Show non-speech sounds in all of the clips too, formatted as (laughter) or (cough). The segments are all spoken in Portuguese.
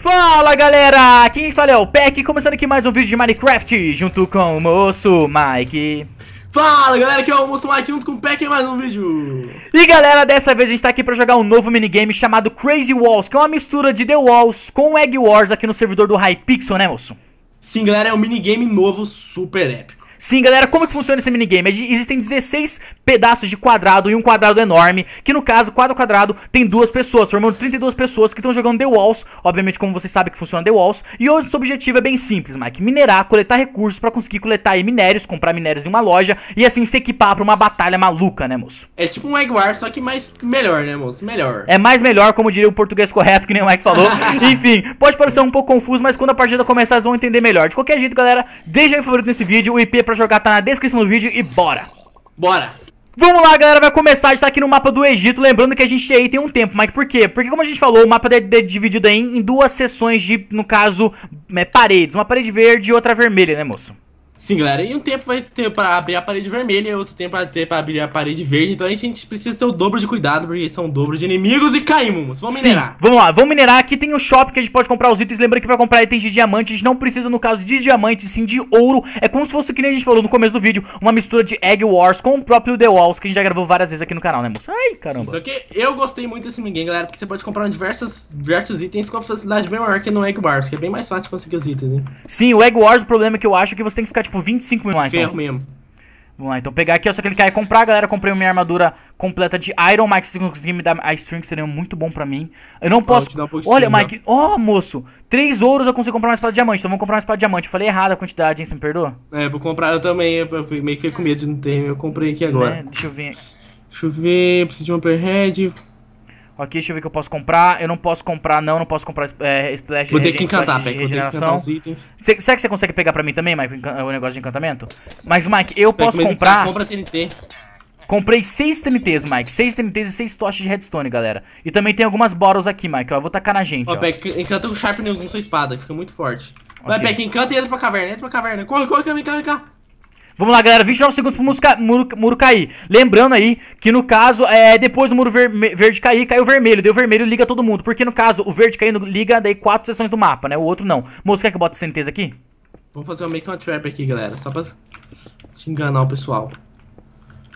Fala galera, quem fala é o Peck, começando aqui mais um vídeo de Minecraft, junto com o moço Mike. Fala galera, aqui é o Moço Mike junto com o Peck em mais um vídeo E galera, dessa vez a gente tá aqui pra jogar um novo minigame chamado Crazy Walls Que é uma mistura de The Walls com Egg Wars aqui no servidor do Hypixel, né moço? Sim galera, é um minigame novo super épico Sim, galera, como que funciona esse minigame? Existem 16 pedaços de quadrado e um quadrado enorme, que no caso, quadro quadrado, tem duas pessoas, formando 32 pessoas que estão jogando The Walls, obviamente como vocês sabem que funciona The Walls, e o objetivo é bem simples, Mike, minerar, coletar recursos para conseguir coletar aí, minérios, comprar minérios em uma loja e assim se equipar para uma batalha maluca, né, moço? É tipo um Egg War, só que mais melhor, né, moço? Melhor. É mais melhor, como diria o português correto, que nem o Mike falou. (laughs) Enfim, pode parecer um pouco confuso, mas quando a partida começar, vocês vão entender melhor. De qualquer jeito, galera, deixa aí o favorito nesse vídeo, o IP é pra jogar tá na descrição do vídeo e bora! Bora! Vamos lá, galera, vai começar, a estar tá aqui no mapa do Egito, lembrando que a gente aí tem um tempo, mas por quê? Porque como a gente falou, o mapa é dividido aí em duas seções de, no caso, é, paredes, uma parede verde e outra vermelha, né, moço? Sim, galera. E um tempo vai ter para abrir a parede vermelha e outro tempo vai ter para abrir a parede verde. Então a gente precisa ter o dobro de cuidado, porque são o dobro de inimigos e caímos. Vamos minerar. vamos lá, vamos minerar. Aqui tem um shop que a gente pode comprar os itens. Lembrando que para comprar itens de diamante, a gente não precisa, no caso de diamante, sim de ouro. É como se fosse, que nem a gente falou no começo do vídeo, uma mistura de Egg Wars com o próprio The Walls, que a gente já gravou várias vezes aqui no canal, né, moço? Ai, caramba. Sim, só que eu gostei muito desse ninguém galera, porque você pode comprar diversos, diversos itens com a facilidade bem maior que no Egg Wars, que é bem mais fácil de conseguir os itens, hein? Né? Sim, o Egg Wars, o problema é que eu acho é que você tem que ficar de tipo, tipo 25 mil lá, então. Ferro mesmo. Vamos lá, então pegar aqui, ó, só clicar e comprar, galera. Comprei minha armadura completa de Iron, Mike. Se conseguir me dar a string, seria muito bom pra mim. Eu não posso. Eu Olha, Mike, ó, oh, moço, três ouros eu consigo comprar uma espada de diamante. Então vamos comprar uma espada de diamante. falei errado a quantidade, hein? Você me perdoa? É, vou comprar eu também. Eu meio que com medo de não ter, eu comprei aqui né, agora. É, Deixa eu ver. Deixa eu ver, preciso de um upperhead. Ok, deixa eu ver o que eu posso comprar. Eu não posso comprar, não, não posso comprar é, Splash Vou ter que encantar, Peck. Vou ter que encantar os itens. Cê, será que você consegue pegar pra mim também, Mike, o negócio de encantamento? Mas, Mike, eu posso comprar... Então compra TNT. Comprei 6 TNTs, Mike. 6 TNTs e 6 tochas de redstone, galera. E também tem algumas bottles aqui, Mike. Ó, eu vou tacar na gente, ó. ó. Peck, encanta com Sharp News sua espada, fica muito forte. Okay. Vai, Peck, encanta e entra pra caverna, entra pra caverna. Corre, corre, vem cá, vem cá. Vamos lá, galera. 29 segundos pro musca, muro, muro cair. Lembrando aí que no caso, é, depois do muro ver, verde cair, caiu vermelho. Deu vermelho, liga todo mundo. Porque no caso, o verde caindo, liga daí quatro sessões do mapa, né? O outro não. Moço, quer que eu bote certeza aqui? Vamos fazer uma make uma trap aqui, galera. Só pra te enganar o pessoal.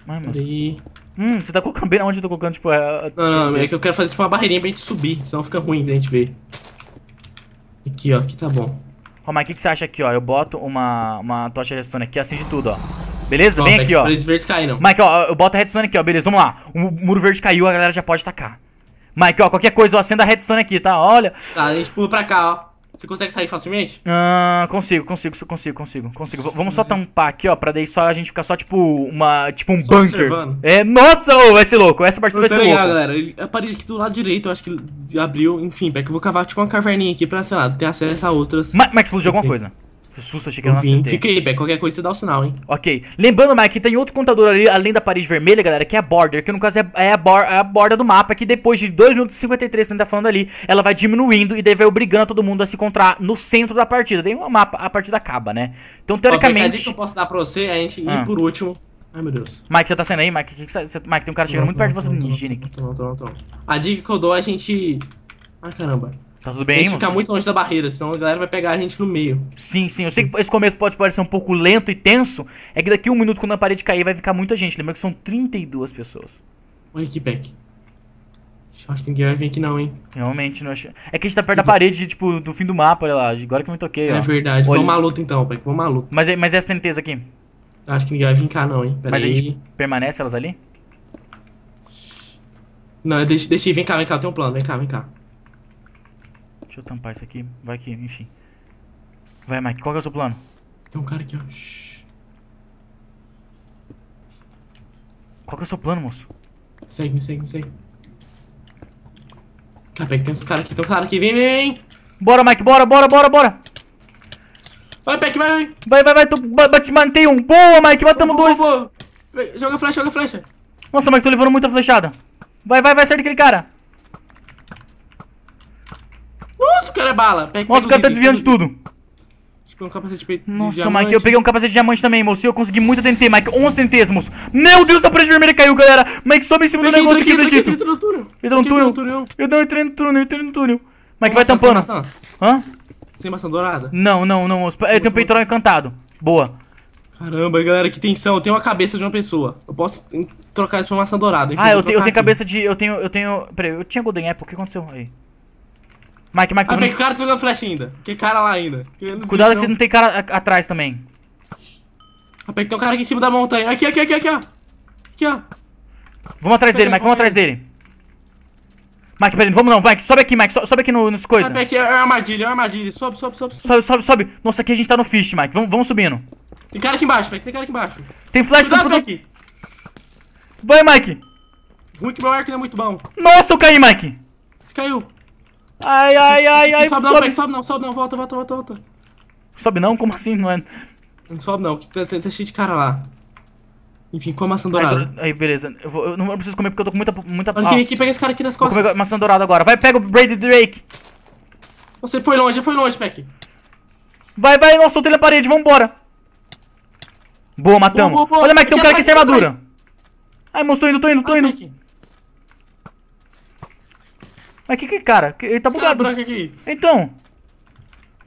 Ai, mas... Peraí. Hum, você tá colocando bem onde eu tô colocando, tipo... É... Não, não, é que eu quero fazer tipo uma barreirinha pra gente subir. Senão fica ruim pra gente ver. Aqui, ó. Aqui tá bom. Roma, o que, que você acha aqui, ó? Eu boto uma, uma tocha redstone aqui, acende tudo, ó. Beleza? Vem aqui, ó. Os verdes caíram. Mike, ó, eu boto a redstone aqui, ó. Beleza, vamos lá. O muro verde caiu, a galera já pode atacar. Mike, ó, qualquer coisa, eu acendo a redstone aqui, tá? Olha. Tá, a gente pula pra cá, ó. Você consegue sair facilmente? Ah, consigo, consigo, consigo, consigo, consigo. V vamos só uhum. tampar aqui, ó, pra daí só a gente ficar só tipo uma. Tipo um só bunker. Observando. É, nossa, ô, vai ser louco. Essa parte vai ser louca. galera. Ele, a parede aqui do lado direito, eu acho que abriu. Enfim, que eu vou cavar tipo uma caverninha aqui pra, sei lá, ter acesso a outras. Mas, mas explodiu alguma coisa. Que susto, achei que era nosso Fica aí, Beck. Qualquer coisa você dá o um sinal, hein? Ok. Lembrando, Mike, que tem outro contador ali, além da parede vermelha, galera, que é a border, que no caso é, é, a, bor é a, borda do mapa, que depois de 2 minutos e 53, você tá falando ali, ela vai diminuindo e daí vai obrigando todo mundo a se encontrar no centro da partida. Tem um mapa, a partida acaba, né? Então, teoricamente... A dica a que eu posso dar pra você é a gente ah. ir por último. Ai, meu Deus. Mike, você tá saindo aí, Mike? Que que você... Tá- Mike, tem um cara chegando não, muito não, perto não, de você do Nigini. A dica que eu dou é a gente... Ai, caramba. Tá tudo bem, A gente muito longe da barreira, senão a galera vai pegar a gente no meio. Sim, sim. Eu sei que esse começo pode parecer um pouco lento e tenso. É que daqui um minuto, quando a parede cair, vai ficar muita gente. Lembra que são 32 pessoas. Olha aqui, Beck. Acho que ninguém vai vir aqui não, hein? Realmente, não acho. É que a gente tá perto que da vai... parede, tipo, do fim do mapa, olha lá. Agora que eu me toquei, É ó. verdade. Vamos à luta então, Peck. Vamos à luta. Mas, é, mas é essa TNTs aqui? Acho que ninguém vai vir cá não, hein? Pera mas aí. a gente permanece elas ali? Não, deixa, deixa Vem cá, vem cá. Eu tenho um plano. Vem cá, vem cá. Deixa eu tampar isso aqui. Vai aqui enfim. Vai, Mike, qual é o seu plano? Tem um cara aqui, ó. Shhh. Qual é o seu plano, moço? Segue, me segue, me segue. Cara, tem uns caras aqui, tem um cara aqui, vem, vem, vem! Bora, Mike, bora, bora, bora, bora! Vai, Peck, vai, vai! Vai, vai, vai, tô, bate, mantei um! Boa, Mike, matamos dois! Boa, boa. Joga flecha, joga flecha! Nossa, Mike, tô levando muita flechada! Vai, vai, vai, acerta aquele cara! Nossa, o cara é bala. Pega, Nossa, o cara tá desviando de tudo. É um capacete Nossa, diamante. Mike, eu peguei um capacete de diamante também, moço. Eu consegui muito TNT, Mike. 11 TNTs, moço. Meu Deus, a parede vermelha caiu, galera. Mike, sobe em cima do negócio aqui, Brigitte. Entra no túnel. Entra no túnel. Eu não entrei no túnel, eu entrei no túnel. Mike, vai tampando. Hã? Sem maçã dourada? Não, não, não, moço. Eu tenho um peitoral encantado. Boa. Caramba, galera, que tensão. Eu tenho a cabeça de uma pessoa. Eu posso trocar isso por maçã dourada. Ah, eu, tenho cabeça de... Eu tenho... Eu tenho... Peraí, eu tinha Golden Apple. O que aconteceu aí? Mike, Mike. Ah, tem cara jogando flash ainda. Que cara lá ainda. Cuidado que você não tem cara atrás também. Rapaz, ah, tem um cara aqui em cima da montanha. Aqui, aqui, aqui, aqui, ó. Aqui, ó. Vamos atrás dele, Mike. Vamos atrás dele. Mike, peraí, vamos não, Mike, sobe aqui, Mike, sobe aqui no, nos tá coisas. Sobe aqui, é, é armadilha, é armadilha, sobe, sobe, sobe. Sobe, sobe, sobe. Nossa, aqui a gente tá no fish, Mike, vamos, vamos subindo. Tem cara aqui embaixo, Mike, tem cara aqui embaixo. Tem flash Cuidado, no... Mike. Vai, Mike. Ruim que meu arco não é muito bom. Nossa, eu caí, Mike. Você caiu. Ai, ai, ai, ai, sobe, sobe. Não, sobe não, sobe não, volta, volta, volta, volta. Sobe não? Como assim, mano? É- não sobe não, que tá, tá, tá, cheio de cara lá. Enfim, com a maçã dourada. Aí, aí beleza. Eu, vou, eu, não preciso comer porque eu tô com muita. muita Olha aqui, ah, aqui, pega esse cara aqui nas costas. Vou maçã dourada agora. Vai, pega o Brady Drake. Você foi longe, foi longe, Peck. Vai, vai, nossa, soltei na parede, vambora. Boa, matamos. Boa, boa, boa. Olha, Mike, tem um cara é aqui sem armadura. Ai, moço, tô indo, tô indo, tô indo. Mas que que, cara? Ele tá esse bugado. Cara aqui. Então.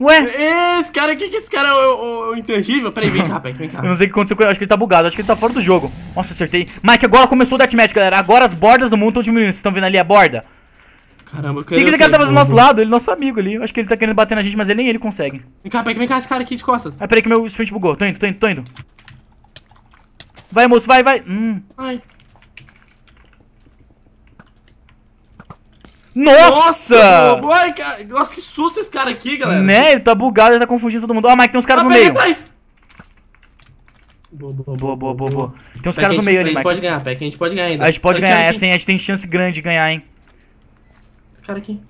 Ué? Esse cara, que que esse cara é o, o, o intangível? Peraí, vem cá, rapaz, vem cá. (laughs) Eu não sei o que aconteceu com ele, acho que ele tá bugado, acho que ele tá fora do jogo. Nossa, acertei. Mike, agora começou o deathmatch, galera. Agora as bordas do mundo estão diminuindo. Vocês estão vendo ali a borda? Caramba, O que esse cara tá fazendo do nosso lado? Ele é nosso amigo ali. Acho que ele tá querendo bater na gente, mas ele, nem ele consegue. Vem cá, vem cá, esse cara aqui de costas. Ah, peraí que meu sprint bugou. Tô indo, tô indo, tô indo. Vai, moço, vai, vai. Hum. Ai. Nossa! Nossa, Ai, cara, nossa, que susto esse cara aqui, galera. Né? Ele tá bugado, ele tá confundindo todo mundo. Ó, ah, Mike, tem uns caras no meio. Atrás. Boa, boa, boa, boa, Tem uns caras no meio ali, Mike. A gente pode ganhar, Peck, a gente pode ganhar ainda. A gente pode ganhar, essa, é assim, hein? A gente tem chance grande de ganhar, hein? Esse cara aqui.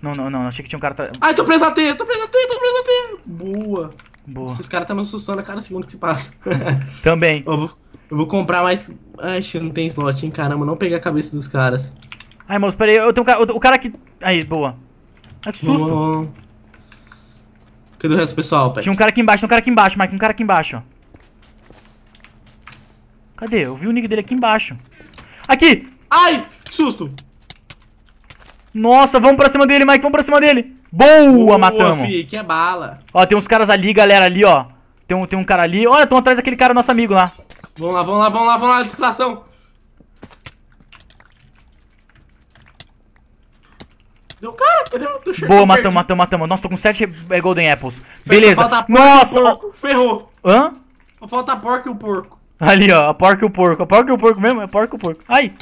Não, não, não, achei que tinha um cara Ah, Ai, tô preso na teia, tô preso na teia, tô preso na teia. Boa. Boa. Esses caras estão tá me assustando a cada segundo que se passa. (laughs) Também. Eu vou, eu vou comprar mais. Ai, não tem slot, hein? Caramba, não peguei a cabeça dos caras. Ai, moço, peraí, eu tenho um cara, o, cara que... Aí, boa. Ai, que susto. Cadê o resto pessoal, Peck? Tinha um cara aqui embaixo, tinha um cara aqui embaixo, Mike, um cara aqui embaixo. Cadê? Eu vi o nick dele aqui embaixo. Aqui! Ai, que susto. Nossa, vamos pra cima dele, Mike, vamos pra cima dele. Boa, Boa matamos. Fi, que é bala. Ó, tem uns caras ali, galera, ali, ó. Tem um, tem um cara ali. Olha, estão atrás daquele cara, nosso amigo lá. Vamos lá, vamos lá, vamos lá, vamos lá, distração. Deu, cara, cadê o teu Boa, matamos, matamos, matamos. Nossa, tô com 7 é Golden Apples. Beleza. Falta Nossa! Porco, ferrou. Hã? Falta a porca e o porco. Ali, ó. A porca e o porco. A porca e o porco mesmo? É porca e o porco. Ai!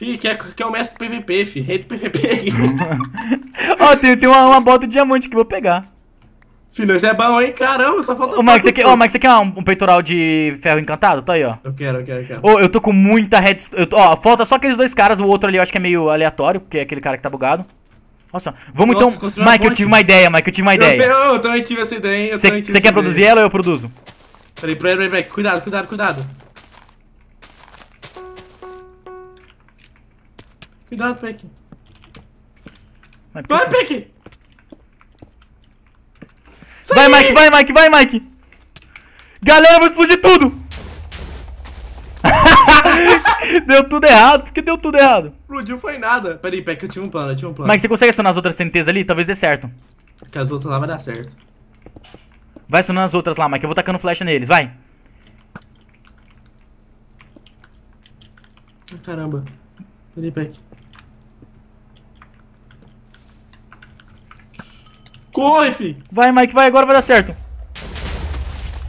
Ih, que é, que é o mestre do PVP, fi. Rei do PVP. (laughs) ó, tem, tem uma, uma bota de diamante que eu vou pegar. Filho, esse é bom, hein? Caramba, só falta. Ô, Max, você quer, ô, Max, você quer um, um, peitoral de ferro encantado? Tá aí, ó. Eu quero, eu quero, eu quero. Ô, eu tô com muita redstone. Ó, falta só aqueles dois caras, o outro ali eu acho que é meio aleatório, porque é aquele cara que tá bugado. Nossa, vamos Nossa, então. Mike, eu tive uma ideia, Mike, eu tive uma ideia. Então eu também tive essa ideia, hein? Eu Você quer ideia. produzir ela ou eu produzo? Peraí, peraí, peraí, peraí. Cuidado, cuidado, cuidado. Cuidado, Peck. Vai, Peck! Sai. Vai, Mike, vai, Mike, vai, Mike. Galera, eu vou explodir tudo. (laughs) deu tudo errado. Por que deu tudo errado? Explodiu foi nada. Peraí, pera que eu tinha um plano, eu tinha um plano. Mike, você consegue acionar as outras TNTs ali? Talvez dê certo. Porque as outras lá vai dar certo. Vai acionando as outras lá, Mike. Eu vou tacando flecha neles, vai. Caramba. Peraí, Peck. Corre, fi. Vai, Mike, vai agora, vai dar certo.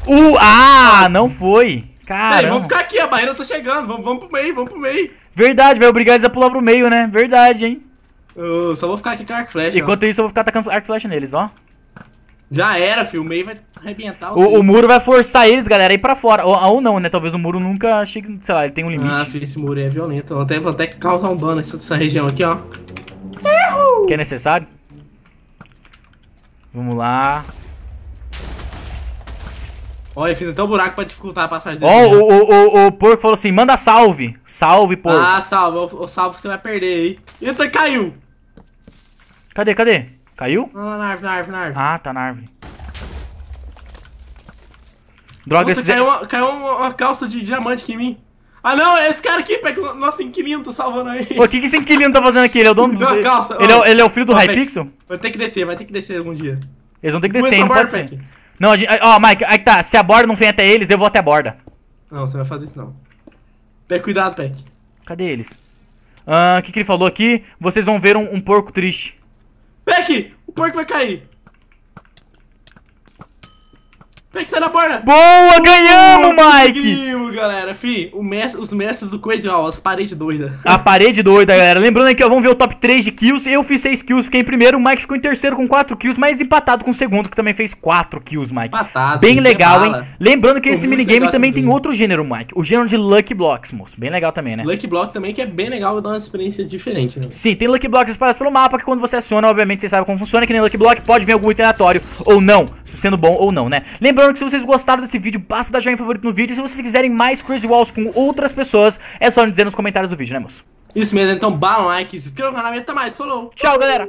Uh, ah, não foi. Cara. Vamos ficar aqui, a barreira tá chegando. Vamos, vamos pro meio, vamos pro meio. Verdade, vai obrigar eles a pular pro meio, né? Verdade, hein? Eu só vou ficar aqui com arco flecha. Enquanto ó. isso, eu vou ficar atacando arco flecha neles, ó. Já era, filho. O meio vai arrebentar o, o, o muro vai forçar eles, galera, a ir pra fora. Ou, ou, não, né? Talvez o muro nunca chegue, sei lá, ele tem um limite. Ah, filho, esse muro é violento. Vou até, vou até causar um dano nessa, região aqui, ó. Erro. Que é necessário. Vamos lá. Olha, eu fiz até um buraco pra dificultar a passagem dele. Ó, oh, o, o, o, porco falou assim, manda salve. Salve, porco. Ah, salve. O, o salve que você vai perder aí. Eita, caiu. Cadê, cadê? Caiu? Não, ah, na árvore, na árvore, na árvore. Ah, tá na árvore. Droga, Nossa, caiu, uma, caiu uma calça de diamante aqui em mim. Ah não, é esse cara aqui, pega o nosso inquilino, tá salvando aí. o que, que esse inquilino tá fazendo aqui? Ele é o dono do. Calça, ele, é, ele é o filho do ó, Hypixel? Vai ter que descer, vai ter que descer algum dia. Eles vão ter que descer, não pode ser. Não, a gente, ó, Mike, aí tá, se a borda não vem até eles, eu vou até a borda. Não, você vai fazer isso não. Pé, cuidado, Peck. Cadê eles? Ah, o que, que ele falou aqui? Vocês vão ver um, um porco triste. Peck! O porco vai cair! Peck, sai da borda! Boa, ganhamos, uh, Mike! galera. Fih, mestre, os mestres do Crazy as parede doida. A parede doida, galera. Lembrando aqui, ó, vamos ver o top 3 de kills. Eu fiz 6 kills, fiquei em primeiro. O Mike ficou em terceiro com 4 kills, mas empatado com o segundo, que também fez 4 kills, Mike. Empatado. Bem legal, hein? Lembrando que Pô, esse minigame também tem outro gênero, Mike. O gênero de Lucky Blocks, moço. Bem legal também, né? Lucky Blocks também, que é bem legal, dá uma experiência diferente, né? Sim, tem Lucky Blocks espalhados pelo mapa, que quando você aciona, obviamente, você sabe como funciona. Que nem Lucky Block, pode vir algum aleatório ou não, sendo bom ou não, né? Lembrando que se vocês gostaram desse vídeo, basta dar joinha favorito no vídeo. se vocês quiserem mais mais Crazy Walls com outras pessoas, é só dizer nos comentários do vídeo, né, moço? Isso mesmo, então bala um like, se inscreva no canal e até mais. Falou! Tchau, galera!